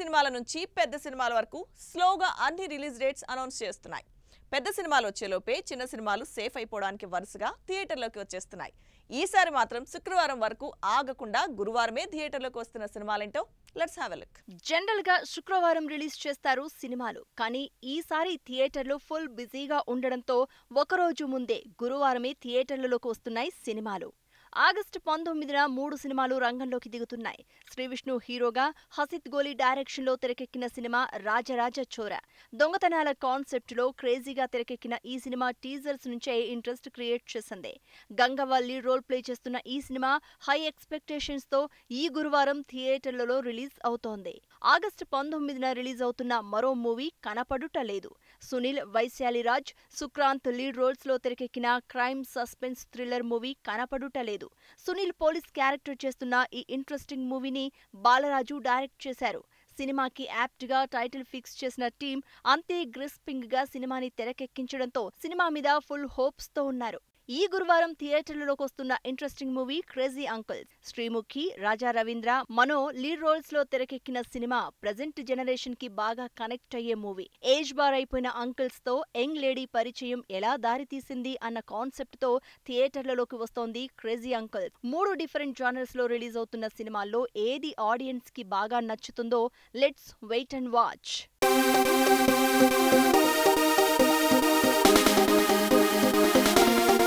సినిమాల నుంచి పెద్ద సినిమాల వరకు స్లోగా అన్ని రిలీజ్ డేట్స్ అనౌన్స్ చేస్తున్నాయి పెద్ద సినిమాలు వచ్చేలోపే చిన్న సినిమాలు సేఫ్ అయిపోవడానికి వరుసగా థియేటర్లోకి వచ్చేస్తున్నాయి ఈసారి మాత్రం శుక్రవారం వరకు ఆగకుండా గురువారమే థియేటర్లోకి వస్తున్న సినిమాలేంటో లెట్స్ హావ్ లుక్ జనరల్ గా శుక్రవారం రిలీజ్ చేస్తారు సినిమాలు కానీ ఈసారి థియేటర్లు ఫుల్ బిజీగా ఉండడంతో ఒకరోజు ముందే గురువారమే థియేటర్లలోకి వస్తున్నాయి సినిమాలు ఆగస్టు పంతొమ్మిదిన మూడు సినిమాలు రంగంలోకి దిగుతున్నాయి శ్రీ విష్ణు హీరోగా హసిత్ గోలీ డైరెక్షన్లో తెరకెక్కిన సినిమా రాజరాజ చోర దొంగతనాల కాన్సెప్ట్లో క్రేజీగా తెరకెక్కిన ఈ సినిమా టీజర్స్ నుంచే ఇంట్రెస్ట్ క్రియేట్ చేసింది గంగవల్లి లీడ్ రోల్ ప్లే చేస్తున్న ఈ సినిమా హై ఎక్స్పెక్టేషన్స్తో ఈ గురువారం థియేటర్లలో రిలీజ్ అవుతోంది ఆగస్టు పంతొమ్మిదిన రిలీజ్ అవుతున్న మరో మూవీ కనపడుట లేదు సునీల్ వైశాలిరాజ్ సుక్రాంత్ లీడ్ రోల్స్లో తెరకెక్కిన క్రైమ్ సస్పెన్స్ థ్రిల్లర్ మూవీ కనపడుట లేదు లేదు సునీల్ పోలీస్ క్యారెక్టర్ చేస్తున్న ఈ ఇంట్రెస్టింగ్ మూవీని బాలరాజు డైరెక్ట్ చేశారు సినిమాకి యాప్ట్ గా టైటిల్ ఫిక్స్ చేసిన టీం అంతే గ్రిస్పింగ్ గా సినిమాని తెరకెక్కించడంతో సినిమా మీద ఫుల్ హోప్స్ తో ఉన్నారు ఈ గురువారం థియేటర్లలోకి వస్తున్న interesting movie crazy uncle Sreemukhi Raja Ravindra Mano lead roles లో తెరకెక్కిన సినిమా ప్రజెంట్ జనరేషన్ కి బాగా కనెక్ట్ అయ్యే మూవీ ఏజ్ బార్ అయిపోయిన అంకుల్స్ తో యంగ్ లేడీ పరిచయం ఎలా దారితీసింది అన్న కాన్సెప్ట్ తో థియేటర్లలోకి వస్తోంది క్రేజీ అంకుల్ మూడు డిఫరెంట్ జానర్స్ లో రిలీజ్ అవుతున్న సినిమాల్లో ఏది ఆడియన్స్ కి బాగా నచ్చుతుందో లెట్స్ వెయిట్ అండ్ వాచ్